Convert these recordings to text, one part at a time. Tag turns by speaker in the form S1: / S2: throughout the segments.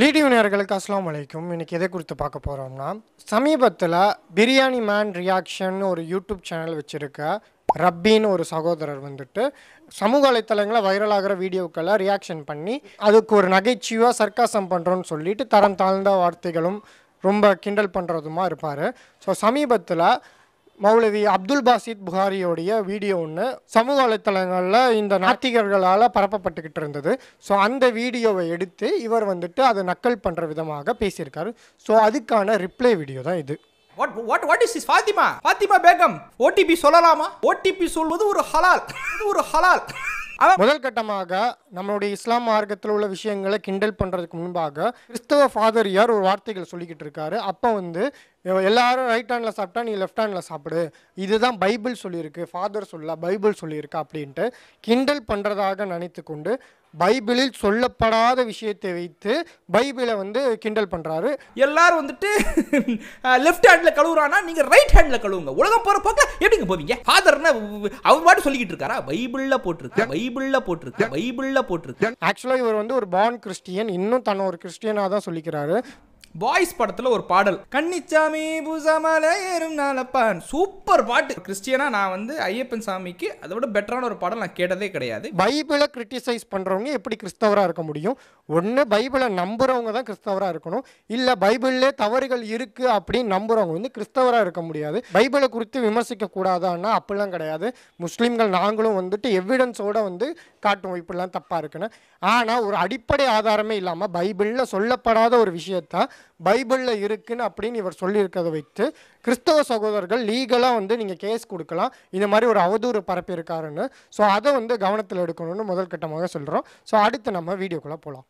S1: லீடியூனியர்களுக்கு அஸ்லாம் வலைக்கும் இன்றைக்கி எதை குறித்து பார்க்க போகிறோம்னா சமீபத்தில் பிரியாணி மேன் ரியாக்ஷன் ஒரு யூடியூப் சேனல் வச்சுருக்க ரப்பின்னு ஒரு சகோதரர் வந்துட்டு சமூக வலைத்தளங்களில் வைரலாகிற வீடியோக்களை ரியாக்ஷன் பண்ணி அதுக்கு ஒரு நகைச்சுவாக சர்க்காசம் பண்ணுறோன்னு சொல்லிட்டு தரம் தாழ்ந்த வார்த்தைகளும் ரொம்ப கிண்டல் பண்ணுறதுமா இருப்பார் ஸோ சமீபத்தில் மௌலவி அப்துல் பாசித் புகாரியோடைய வீடியோ ஒன்று சமூக வலைத்தளங்களில் இந்த நாத்திகர்களால் பரப்பப்பட்டுக்கிட்டு இருந்தது ஸோ அந்த வீடியோவை எடுத்து இவர் வந்துட்டு அதை நக்கல் பண்ணுற விதமாக பேசியிருக்காரு ஸோ அதுக்கான ரிப்ளை வீடியோ தான் இது
S2: what what what is is Fathima Fathima Begum OTP சொல்லலாமா ஓடிபி சொல்வது ஒரு ஹலால் இது ஒரு ஹலால் முதல்
S1: கட்டமாக நம்மளுடைய இஸ்லாம் மார்க்கத்தில் உள்ள விஷயங்களை கிண்டல் பண்ணுறதுக்கு முன்பாக கிறிஸ்தவ ஃபாதர் யார் ஒரு வார்த்தைகள் சொல்லிக்கிட்டு இருக்காரு அப்போ வந்து எல்லாரும் ரைட் ஹேண்டில் சாப்பிட்டா நீ லெஃப்ட் ஹேண்டில் சாப்பிடு இதுதான் பைபிள் சொல்லியிருக்கு ஃபாதர் சொல்ல பைபிள் சொல்லியிருக்கு அப்படின்ட்டு கிண்டல் பண்ணுறதாக நினைத்து கொண்டு பைபிளில் சொல்லப்படாத விஷயத்தை
S2: வைத்து பைபிளை வந்து கிண்டல் பண்ணுறாரு எல்லாரும் வந்துட்டு லெஃப்ட் ஹேண்டில் கழுவுறானா நீங்கள் ரைட் ஹேண்டில் கழுவுங்க உலகம் போகிற போக்கில் எப்படிங்க போவீங்க ஃபாதர்னா அவர் பாட்டு சொல்லிக்கிட்டு இருக்காரா பைபிளில் போட்டிருக்கு பைபிளில் போட்டிருக்கு பைபிளில் போட்டிருக்கு ஆக்சுவலாக இவர் வந்து ஒரு பான் கிறிஸ்டியன் இன்னும் தன்னை ஒரு கிறிஸ்டியனாக தான் சொல்லிக்கிறாரு பாய்ஸ் படத்தில் ஒரு பாடல் கன்னிச்சாமி பூசாமலேறும் நாளப்பான் சூப்பர் பாட்டு கிறிஸ்டியனா நான் வந்து ஐயப்பன் சாமிக்கு அதை விட பெட்டரான ஒரு பாடல் நான் கேட்டதே கிடையாது
S1: பைபிளை கிரிட்டிசைஸ் பண்ணுறவங்க எப்படி கிறிஸ்தவராக இருக்க முடியும் ஒன்று பைபிளை நம்புறவங்க தான் கிறிஸ்தவராக இருக்கணும் இல்லை பைபிளிலே தவறுகள் இருக்குது அப்படின்னு நம்புகிறவங்க வந்து கிறிஸ்தவராக இருக்க முடியாது பைபிளை குறித்து விமர்சிக்க கூடாதான்னா அப்படிலாம் கிடையாது முஸ்லீம்கள் நாங்களும் வந்துட்டு எவிடன்ஸோட வந்து காட்டுவோம் இப்படிலாம் தப்பாக இருக்குன்னு ஆனால் ஒரு அடிப்படை ஆதாரமே இல்லாமல் பைபிளில் சொல்லப்படாத ஒரு விஷயத்தான் பைபிளில் இருக்குன்னு அப்படின்னு இவர் சொல்லியிருக்கிறத வைத்து கிறிஸ்தவ சகோதரர்கள் லீகலாக வந்து நீங்கள் கேஸ் கொடுக்கலாம் இந்த மாதிரி ஒரு அவதூறு பரப்பியிருக்காருன்னு ஸோ அதை வந்து கவனத்தில் எடுக்கணும்னு முதல் கட்டமாக சொல்கிறோம் ஸோ அடுத்து நம்ம வீடியோக்குள்ளே போகலாம்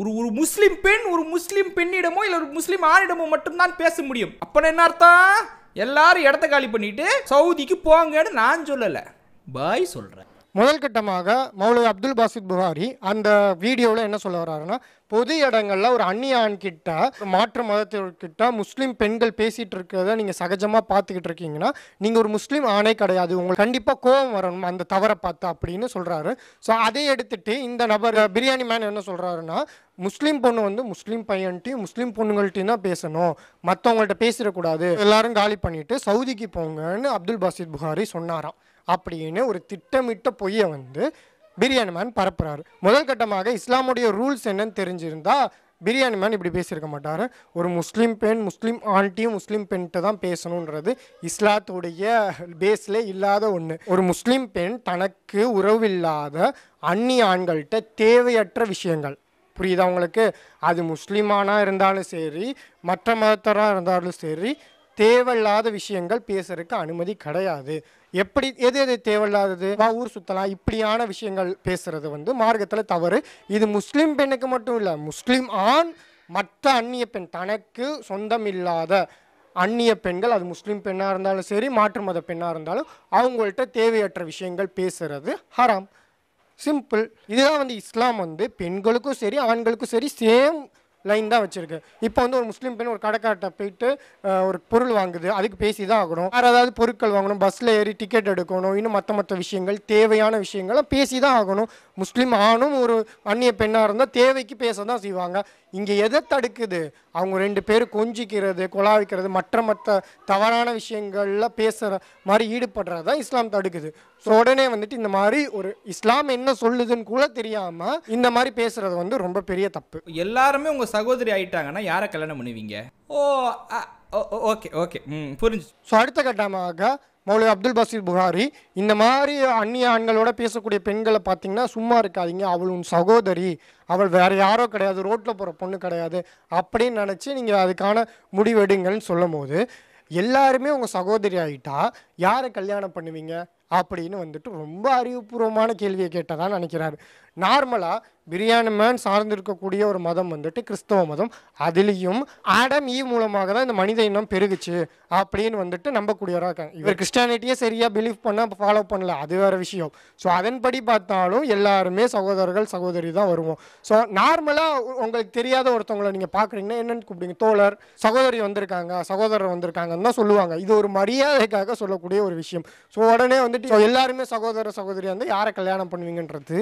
S2: ஒரு ஒரு முஸ்லீம் பெண் ஒரு முஸ்லீம் பெண்ணிடமோ இல்லை ஒரு முஸ்லீம் ஆணிடமோ மட்டும்தான் பேச முடியும் அப்போ என்ன அர்த்தம் எல்லாரும் இடத்த காலி பண்ணிட்டு சவுதிக்கு போங்கன்னு நான் சொல்லலை பாய் சொல்கிறேன்
S1: முதல் கட்டமாக மௌலவி அப்துல் பாசித் புகாரி அந்த வீடியோவில் என்ன சொல்ல வர்றாருன்னா பொது இடங்களில் ஒரு அந்நிய கிட்ட மாற்று மதத்திற்கிட்ட முஸ்லீம் பெண்கள் பேசிகிட்டு இருக்கிறத நீங்கள் சகஜமாக பார்த்துக்கிட்டு இருக்கீங்கன்னா நீங்கள் ஒரு முஸ்லீம் ஆணை கிடையாது உங்களுக்கு கண்டிப்பாக கோபம் வரணும் அந்த தவறை பார்த்து அப்படின்னு சொல்கிறாரு ஸோ அதை எடுத்துகிட்டு இந்த நபர் பிரியாணி மேன் என்ன சொல்கிறாருன்னா முஸ்லீம் பொண்ணு வந்து முஸ்லீம் பையன்ட்டையும் முஸ்லீம் பொண்ணுங்கள்ட்டையும் தான் பேசணும் மற்றவங்கள்ட்ட பேசிடக்கூடாது எல்லாரும் காலி பண்ணிவிட்டு சவுதிக்கு போங்கன்னு அப்துல் பாசித் புகாரி சொன்னாராம் அப்படின்னு ஒரு திட்டமிட்ட பொய்யை வந்து பிரியாணி மேன் பரப்புகிறாரு முதல் கட்டமாக இஸ்லாமுடைய ரூல்ஸ் என்னன்னு தெரிஞ்சிருந்தா பிரியாணி மேன் இப்படி பேசியிருக்க மாட்டார் ஒரு முஸ்லீம் பெண் முஸ்லீம் ஆண்டியும் முஸ்லீம் பெண்கிட்ட தான் பேசணுன்றது இஸ்லாத்துடைய பேஸில் இல்லாத ஒன்று ஒரு முஸ்லீம் பெண் தனக்கு உறவில்லாத அந்நி ஆண்கள்கிட்ட தேவையற்ற விஷயங்கள் புரியுதா அவங்களுக்கு அது முஸ்லீமானாக இருந்தாலும் சரி மற்ற மதத்தராக இருந்தாலும் சரி தேவையில்லாத விஷயங்கள் பேசுறதுக்கு அனுமதி கிடையாது எப்படி எது எது தேவையில்லாதது வா ஊர் சுற்றலாம் இப்படியான விஷயங்கள் பேசுறது வந்து மார்க்கத்தில் தவறு இது முஸ்லீம் பெண்ணுக்கு மட்டும் இல்லை முஸ்லீம் ஆண் மற்ற அந்நிய பெண் தனக்கு சொந்தம் இல்லாத அந்நிய பெண்கள் அது முஸ்லீம் பெண்ணாக இருந்தாலும் சரி மாற்று மத பெண்ணாக இருந்தாலும் அவங்கள்ட்ட தேவையற்ற விஷயங்கள் பேசுறது ஹராம் சிம்பிள் இதுதான் வந்து இஸ்லாம் வந்து பெண்களுக்கும் சரி ஆண்களுக்கும் சரி சேம் லைன் தான் வச்சுருக்கு இப்போ வந்து ஒரு முஸ்லீம் பெண் ஒரு கடைக்கார்ட்ட போயிட்டு ஒரு பொருள் வாங்குது அதுக்கு பேசி தான் ஆகணும் வேறு ஏதாவது பொருட்கள் வாங்கணும் பஸ்ஸில் ஏறி டிக்கெட் எடுக்கணும் இன்னும் மற்ற மற்ற விஷயங்கள் தேவையான விஷயங்கள்லாம் பேசி தான் ஆகணும் முஸ்லீம் ஆணும் ஒரு அந்நிய பெண்ணாக இருந்தால் தேவைக்கு பேச தான் செய்வாங்க இங்கே எதை தடுக்குது அவங்க ரெண்டு பேரும் கொஞ்சிக்கிறது வைக்கிறது மற்ற மற்ற தவறான விஷயங்களில் பேசுகிற மாதிரி ஈடுபடுறது தான் இஸ்லாம் தடுக்குது ஸோ உடனே வந்துட்டு இந்த மாதிரி ஒரு இஸ்லாம் என்ன சொல்லுதுன்னு கூட தெரியாமல் இந்த மாதிரி பேசுகிறது
S2: வந்து ரொம்ப பெரிய தப்பு எல்லாருமே உங்கள் சகோதரி ஆயிட்டாங்கன்னா யாரை கல்யாணம் பண்ணுவீங்க ஓ ஓகே ஓகே ம் புரிஞ்சு
S1: ஸோ அடுத்த கட்டமாக மௌலி அப்துல் பசீர் புகாரி இந்த மாதிரி அந்நிய ஆண்களோட பேசக்கூடிய பெண்களை பார்த்தீங்கன்னா சும்மா இருக்காதிங்க அவள் உன் சகோதரி அவள் வேறு யாரோ கிடையாது ரோட்டில் போகிற பொண்ணு கிடையாது அப்படின்னு நினச்சி நீங்கள் அதுக்கான முடிவெடுங்கள்னு சொல்லும் போது எல்லாருமே உங்கள் சகோதரி ஆகிட்டா யாரை கல்யாணம் பண்ணுவீங்க அப்படின்னு வந்துட்டு ரொம்ப அறிவுபூர்வமான கேள்வியை கேட்டதான் நினைக்கிறாரு நார்மலாக பிரியாணி மேன் சார்ந்திருக்கக்கூடிய ஒரு மதம் வந்துட்டு கிறிஸ்தவ மதம் அதுலேயும் ஆடம் ஈ மூலமாக தான் இந்த மனித இனம் பெருகுச்சு அப்படின்னு வந்துட்டு நம்பக்கூடியவராக இருக்காங்க இவர் கிறிஸ்டானிட்டியே சரியாக பிலீவ் பண்ண ஃபாலோ பண்ணல அது வேறு விஷயம் ஸோ அதன்படி பார்த்தாலும் எல்லாருமே சகோதரர்கள் சகோதரி தான் வருவோம் ஸோ நார்மலாக உங்களுக்கு தெரியாத ஒருத்தவங்களை நீங்கள் பார்க்குறீங்கன்னா என்னென்னு கூப்பிடுங்க தோழர் சகோதரி வந்திருக்காங்க சகோதரர் வந்திருக்காங்கன்னு தான் சொல்லுவாங்க இது ஒரு மரியாதைக்காக சொல்லக்கூடிய நடக்கக்கூடிய ஒரு விஷயம் ஸோ உடனே வந்துட்டு எல்லாருமே சகோதர சகோதரி வந்து யாரை கல்யாணம் பண்ணுவீங்கன்றது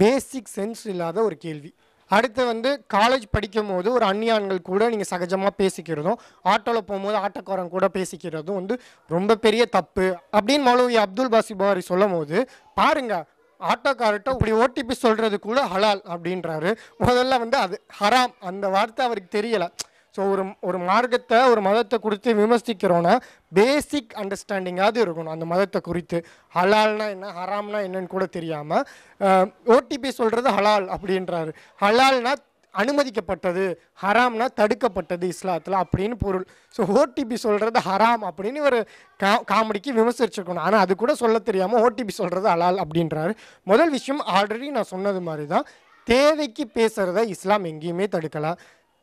S1: பேசிக் சென்ஸ் இல்லாத ஒரு கேள்வி அடுத்து வந்து காலேஜ் படிக்கும் போது ஒரு அந்நியான்கள் கூட நீங்கள் சகஜமாக பேசிக்கிறதும் ஆட்டோவில் போகும்போது ஆட்டோக்காரன் கூட பேசிக்கிறதும் வந்து ரொம்ப பெரிய தப்பு அப்படின்னு மௌலவி அப்துல் பாசி பாரி சொல்லும் போது பாருங்கள் ஆட்டோக்கார்ட்ட இப்படி ஓடிபி சொல்கிறது கூட ஹலால் அப்படின்றாரு முதல்ல வந்து அது ஹராம் அந்த வார்த்தை அவருக்கு தெரியலை ஸோ ஒரு ஒரு மார்க்கத்தை ஒரு மதத்தை குறித்து விமர்சிக்கிறோன்னா பேசிக் அண்டர்ஸ்டாண்டிங்காவது இருக்கணும் அந்த மதத்தை குறித்து ஹலால்னா என்ன ஹராம்னா என்னன்னு கூட தெரியாமல் ஓடிபி சொல்கிறது ஹலால் அப்படின்றாரு ஹலால்னா அனுமதிக்கப்பட்டது ஹராம்னா தடுக்கப்பட்டது இஸ்லாத்தில் அப்படின்னு பொருள் ஸோ ஓடிபி சொல்கிறது ஹராம் அப்படின்னு ஒரு கா காமெடிக்கு விமர்சிச்சிருக்கணும் ஆனால் அது கூட சொல்ல தெரியாமல் ஓடிபி சொல்கிறது ஹலால் அப்படின்றாரு முதல் விஷயம் ஆல்ரெடி நான் சொன்னது மாதிரி தான் தேவைக்கு பேசுகிறத இஸ்லாம் எங்கேயுமே தடுக்கலாம்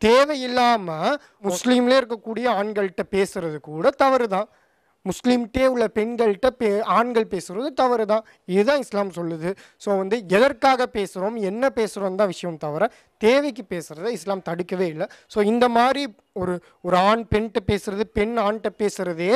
S1: தேவையில்லாம முஸ்லீம்ல இருக்கக்கூடிய ஆண்கள்கிட்ட பேசுறது கூட தவறு தான் முஸ்லீம்கிட்டே உள்ள பெண்கள்கிட்ட பே ஆண்கள் பேசுகிறது தவறு தான் இதுதான் இஸ்லாம் சொல்லுது ஸோ வந்து எதற்காக பேசுகிறோம் என்ன பேசுகிறோம் தான் விஷயம் தவிர தேவைக்கு பேசுகிறத இஸ்லாம் தடுக்கவே இல்லை ஸோ இந்த மாதிரி ஒரு ஒரு ஆண் பெண்கிட்ட பேசுகிறது பெண் ஆண்கிட்ட பேசுறது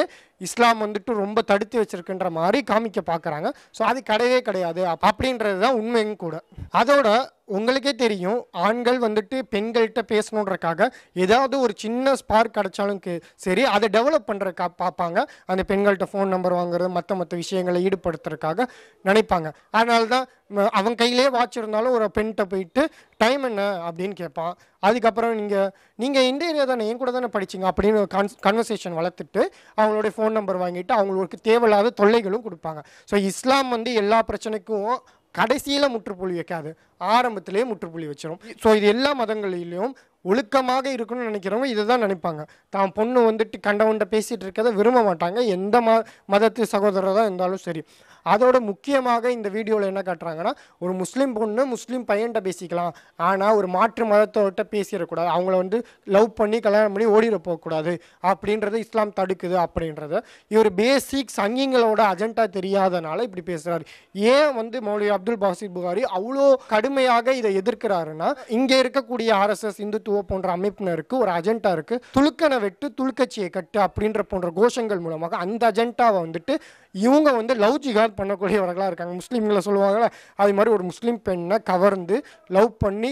S1: இஸ்லாம் வந்துட்டு ரொம்ப தடுத்து வச்சுருக்குன்ற மாதிரி காமிக்க பார்க்குறாங்க ஸோ அது கிடையவே கிடையாது அப்படின்றது தான் உண்மையும் கூட அதோட உங்களுக்கே தெரியும் ஆண்கள் வந்துட்டு பெண்கள்கிட்ட பேசணுன்றக்காக ஏதாவது ஒரு சின்ன ஸ்பார்க் கிடைச்சாலும் சரி அதை டெவலப் பண்ணுறக்கா பார்ப்பாங்க அந்த பெண்கள்கிட்ட ஃபோன் நம்பர் வாங்குறது மற்ற மற்ற விஷயங்களை ஈடுபடுத்துறதுக்காக நினைப்பாங்க அதனால தான் அவன் கையிலே வாட்ச் இருந்தாலும் ஒரு பெண்கிட்ட போயிட்டு டைம் என்ன அப்படின்னு கேட்பான் அதுக்கப்புறம் நீங்கள் நீங்கள் இந்த ஏரியா தானே என் கூட தானே படிச்சிங்க அப்படின்னு ஒரு கன் கன்வர்சேஷன் வளர்த்துட்டு அவங்களுடைய ஃபோன் நம்பர் வாங்கிட்டு அவங்களுக்கு தேவையில்லாத தொல்லைகளும் கொடுப்பாங்க ஸோ இஸ்லாம் வந்து எல்லா பிரச்சனைக்கும் கடைசியில் முற்றுப்புள்ளி வைக்காது ஆரம்பத்திலேயே முற்றுப்புள்ளி வச்சிடும் ஸோ இது எல்லா மதங்களிலையும் ஒழுக்கமாக இருக்கணும்னு நினைக்கிறவங்க இதை தான் நினைப்பாங்க தான் பொண்ணு வந்துட்டு கண்டவன்ட்ட பேசிகிட்டு இருக்கதை விரும்ப மாட்டாங்க எந்த ம மதத்து சகோதரராக இருந்தாலும் சரி அதோட முக்கியமாக இந்த வீடியோவில் என்ன காட்டுறாங்கன்னா ஒரு முஸ்லீம் பொண்ணு முஸ்லீம் பையன்கிட்ட பேசிக்கலாம் ஆனால் ஒரு மாற்று மதத்தோட்ட பேசிடக்கூடாது அவங்கள வந்து லவ் பண்ணி கல்யாணம் பண்ணி ஓடிட போகக்கூடாது அப்படின்றது இஸ்லாம் தடுக்குது அப்படின்றத இவர் பேசிக் சங்கிங்களோட அஜெண்டா தெரியாதனால இப்படி பேசுகிறார் ஏன் வந்து மௌலி அப்துல் பாசித் புகாரி அவ்வளோ கடு கடுமையாக இதை எதிர்க்கிறாருன்னா இங்கே இருக்கக்கூடிய ஆர்எஸ்எஸ் இந்துத்துவ போன்ற அமைப்பினருக்கு ஒரு அஜெண்டா இருக்கு துளுக்கனை வெட்டு துளுக்கட்சியை கட்டு அப்படின்ற போன்ற கோஷங்கள் மூலமாக அந்த அஜெண்டாவை வந்துட்டு இவங்க வந்து லவ் ஜிகாத் பண்ணக்கூடியவர்களாக இருக்காங்க முஸ்லீம்களை சொல்லுவாங்கள்ல அது மாதிரி ஒரு முஸ்லீம் பெண்ணை கவர்ந்து லவ் பண்ணி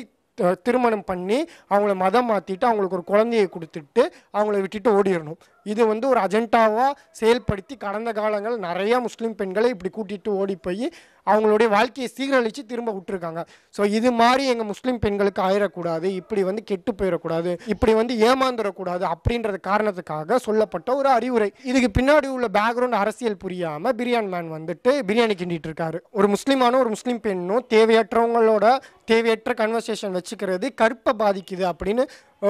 S1: திருமணம் பண்ணி அவங்கள மதம் மாற்றிட்டு அவங்களுக்கு ஒரு குழந்தையை கொடுத்துட்டு அவங்கள விட்டுட்டு ஓடிடணும் இது வந்து ஒரு அஜெண்டாவாக செயல்படுத்தி கடந்த காலங்கள் நிறையா முஸ்லீம் பெண்களை இப்படி கூட்டிகிட்டு ஓடி போய் அவங்களுடைய வாழ்க்கையை சீரழித்து திரும்ப விட்டுருக்காங்க ஸோ இது மாதிரி எங்கள் முஸ்லீம் பெண்களுக்கு ஆயிடக்கூடாது இப்படி வந்து கெட்டு போயிடக்கூடாது இப்படி வந்து ஏமாந்துடக்கூடாது அப்படின்றது காரணத்துக்காக சொல்லப்பட்ட ஒரு அறிவுரை இதுக்கு பின்னாடி உள்ள பேக்ரவுண்ட் அரசியல் புரியாமல் பிரியாணி மேன் வந்துட்டு பிரியாணி கிண்டிட்டு இருக்காரு ஒரு முஸ்லீமான ஒரு முஸ்லீம் பெண்ணும் தேவையற்றவங்களோட தேவையற்ற கன்வர்சேஷன் வச்சுக்கிறது கருப்பை பாதிக்குது அப்படின்னு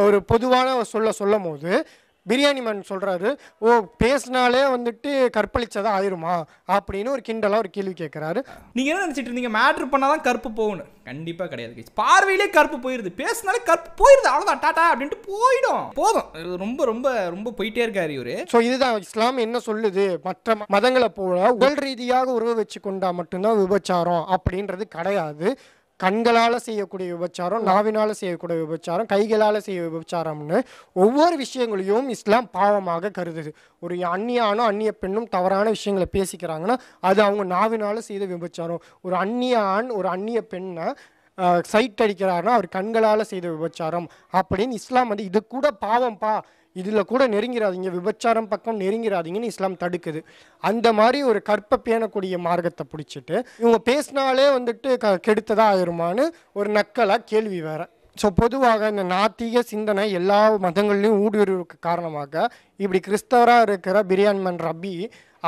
S1: ஒரு பொதுவான சொல்ல சொல்லும் போது பிரியாணி மேன் சொல்கிறாரு ஓ பேசினாலே வந்துட்டு கற்பழிச்சதாக ஆயிருமா அப்படின்னு ஒரு கிண்டலாக ஒரு கேள்வி
S2: கேட்குறாரு நீங்கள் என்ன நினச்சிட்டு இருந்தீங்க மேட்ரு பண்ணால் தான் கருப்பு போகணும் கண்டிப்பாக கிடையாது பார்வையிலே கருப்பு போயிடுது பேசினாலே கருப்பு போயிடுது அவ்வளோதான் டாட்டா அப்படின்ட்டு போயிடும் போதும் ரொம்ப ரொம்ப ரொம்ப போயிட்டே இருக்காரு இவர்
S1: ஸோ இதுதான் இஸ்லாம் என்ன சொல்லுது மற்ற மதங்களை போல உடல் ரீதியாக உறவு வச்சு கொண்டா மட்டும்தான் விபச்சாரம் அப்படின்றது கிடையாது கண்களால் செய்யக்கூடிய விபச்சாரம் நாவினால் செய்யக்கூடிய விபச்சாரம் கைகளால் செய்ய விபச்சாரம்னு ஒவ்வொரு விஷயங்களையும் இஸ்லாம் பாவமாக கருதுது ஒரு அந்நியானும் அந்நிய பெண்ணும் தவறான விஷயங்களை பேசிக்கிறாங்கன்னா அது அவங்க நாவினால் செய்த விபச்சாரம் ஒரு அந்நிய ஆண் ஒரு அந்நிய பெண்ணை சைட் அடிக்கிறாருன்னா அவர் கண்களால் செய்த விபச்சாரம் அப்படின்னு இஸ்லாம் வந்து இது கூட பாவம்ப்பா இதில் கூட நெருங்கிறாதீங்க விபச்சாரம் பக்கம் நெருங்கிறாதீங்கன்னு இஸ்லாம் தடுக்குது அந்த மாதிரி ஒரு கற்ப பேணக்கூடிய மார்க்கத்தை பிடிச்சிட்டு இவங்க பேசினாலே வந்துட்டு க கெடுத்ததாக ஆயிருமான்னு ஒரு நக்கலாக கேள்வி வேறு ஸோ பொதுவாக இந்த நாத்திக சிந்தனை எல்லா மதங்கள்லையும் ஊடுருவுக்கு காரணமாக இப்படி கிறிஸ்தவராக இருக்கிற பிரியாணி மன் ரபி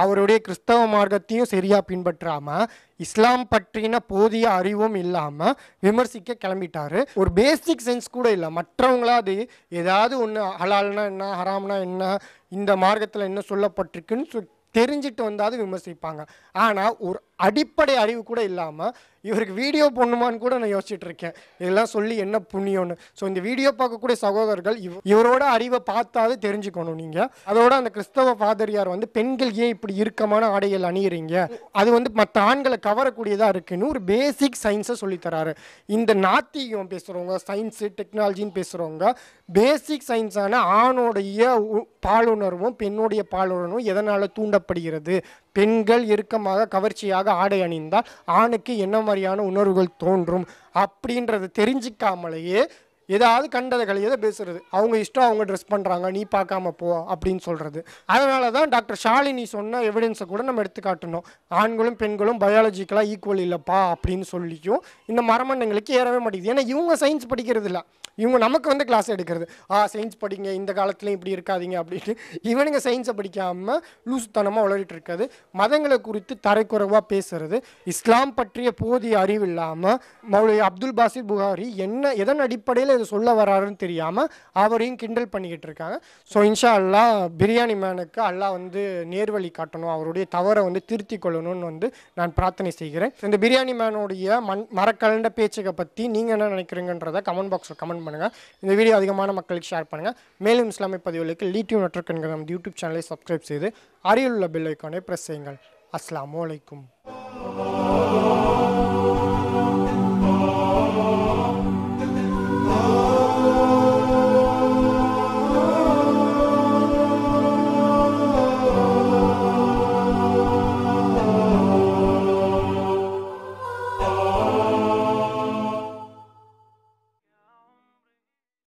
S1: அவருடைய கிறிஸ்தவ மார்க்கத்தையும் சரியாக பின்பற்றாமல் இஸ்லாம் பற்றின போதிய அறிவும் இல்லாமல் விமர்சிக்க கிளம்பிட்டார் ஒரு பேசிக் சென்ஸ் கூட இல்லை மற்றவங்களா அது ஏதாவது ஒன்று ஹலால்னா என்ன ஹராம்னா என்ன இந்த மார்க்கத்தில் என்ன சொல்லப்பட்டிருக்குன்னு தெரிஞ்சிட்டு வந்தாவது விமர்சிப்பாங்க ஆனால் ஒரு அடிப்படை அறிவு கூட இல்லாமல் இவருக்கு வீடியோ போடணுமான்னு கூட நான் யோசிச்சுட்டு இருக்கேன் இதெல்லாம் சொல்லி என்ன புண்ணியம்னு ஸோ இந்த வீடியோ பார்க்கக்கூடிய சகோதரர்கள் இவ் இவரோட அறிவை பார்த்தாவது தெரிஞ்சுக்கணும் நீங்கள் அதோட அந்த கிறிஸ்தவ பாதிரியார் வந்து பெண்கள் ஏன் இப்படி இறுக்கமான ஆடைகள் அணியிறீங்க அது வந்து மற்ற ஆண்களை கவரக்கூடியதாக இருக்குன்னு ஒரு பேசிக் சயின்ஸை சொல்லித்தராரு இந்த நாத்திகம் பேசுகிறவங்க சயின்ஸு டெக்னாலஜின்னு பேசுகிறவங்க பேசிக் சயின்ஸான ஆணோடைய பாலுணர்வும் பெண்ணுடைய பாலுணர்வும் எதனால் தூண்டப்படுகிறது பெண்கள் இறுக்கமாக கவர்ச்சியாக விதமாக ஆடை அணிந்தால் ஆணுக்கு என்ன மாதிரியான உணர்வுகள் தோன்றும் அப்படின்றத தெரிஞ்சிக்காமலேயே ஏதாவது கண்டதை கழியதை பேசுறது அவங்க இஷ்டம் அவங்க ட்ரெஸ் பண்ணுறாங்க நீ பார்க்காம போ அப்படின்னு சொல்கிறது அதனால தான் டாக்டர் ஷாலினி சொன்ன எவிடன்ஸை கூட நம்ம எடுத்து காட்டணும் ஆண்களும் பெண்களும் பயாலஜிக்கலாக ஈக்குவல் இல்லைப்பா அப்படின்னு சொல்லியும் இந்த மரமண்டங்களுக்கு ஏறவே மாட்டேங்குது ஏன்னா இவங்க சயின்ஸ் படிக்கிறது இல்லை இவங்க நமக்கு வந்து கிளாஸ் எடுக்கிறது ஆ சயின்ஸ் படிங்க இந்த காலத்துலேயும் இப்படி இருக்காதிங்க அப்படின்ட்டு இவனுங்க சயின்ஸை படிக்காமல் லூசுத்தனமாக வளரிட்டு இருக்காது மதங்களை குறித்து தரைக்குறைவாக பேசுறது இஸ்லாம் பற்றிய போதிய அறிவு இல்லாமல் மௌலி அப்துல் பாசிர் புகாரி என்ன எதன் அடிப்படையில் இதை சொல்ல வராருன்னு தெரியாமல் அவரையும் கிண்டல் பண்ணிக்கிட்டு இருக்காங்க ஸோ இன்ஷா அல்லா பிரியாணி மேனுக்கு அல்லா வந்து நேர்வழி காட்டணும் அவருடைய தவறை வந்து திருத்தி கொள்ளணும்னு வந்து நான் பிரார்த்தனை செய்கிறேன் இந்த பிரியாணி மேனுடைய மண் மரக்கலண்ட பேச்சுக்கை பற்றி நீங்கள் என்ன நினைக்கிறீங்கன்றதை கமெண்ட் பாக்ஸில் கமெண்ட் பண்ணுங்கள் இந்த வீடியோ அதிகமான மக்களுக்கு ஷேர் பண்ணுங்கள் மேலும் இஸ்லாமிய பதிவுகளுக்கு லீட்யூ நெட்வொர்க் நம்ம யூடியூப் சேனலை சப்ஸ்கிரைப் செய்து அருகிலுள்ள பெல் ஐக்கானை ப்ரெஸ் செய்யுங்கள் அஸ்லாம் வலைக்கும்